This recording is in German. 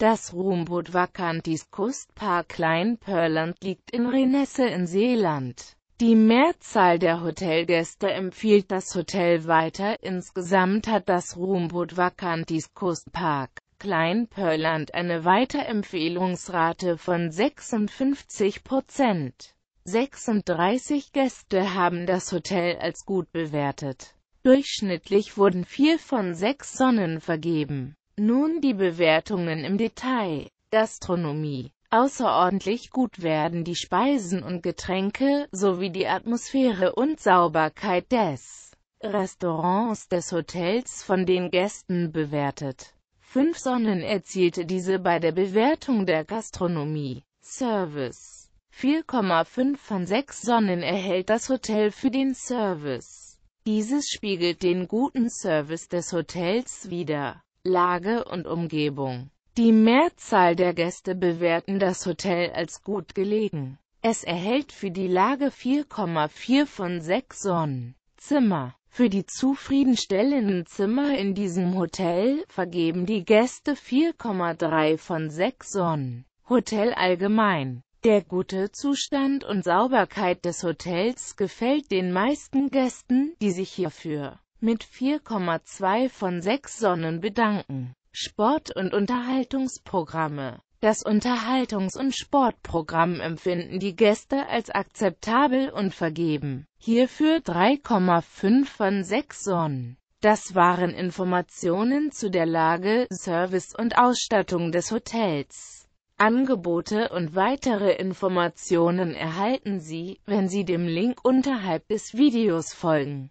Das Ruhmboot Vacantis Kustpark Kleinpörland liegt in Renesse in Seeland. Die Mehrzahl der Hotelgäste empfiehlt das Hotel weiter. Insgesamt hat das Ruhmboot Vacantis Kustpark Kleinpörland eine Weiterempfehlungsrate von 56 Prozent. 36 Gäste haben das Hotel als gut bewertet. Durchschnittlich wurden vier von sechs Sonnen vergeben. Nun die Bewertungen im Detail. Gastronomie. Außerordentlich gut werden die Speisen und Getränke, sowie die Atmosphäre und Sauberkeit des Restaurants des Hotels von den Gästen bewertet. Fünf Sonnen erzielte diese bei der Bewertung der Gastronomie. Service 4,5 von 6 Sonnen erhält das Hotel für den Service. Dieses spiegelt den guten Service des Hotels wider. Lage und Umgebung. Die Mehrzahl der Gäste bewerten das Hotel als gut gelegen. Es erhält für die Lage 4,4 von 6 Sonnen. Zimmer. Für die zufriedenstellenden Zimmer in diesem Hotel vergeben die Gäste 4,3 von 6 Sonnen. Hotel allgemein. Der gute Zustand und Sauberkeit des Hotels gefällt den meisten Gästen, die sich hierfür mit 4,2 von 6 Sonnen bedanken. Sport- und Unterhaltungsprogramme Das Unterhaltungs- und Sportprogramm empfinden die Gäste als akzeptabel und vergeben. Hierfür 3,5 von 6 Sonnen. Das waren Informationen zu der Lage, Service und Ausstattung des Hotels. Angebote und weitere Informationen erhalten Sie, wenn Sie dem Link unterhalb des Videos folgen.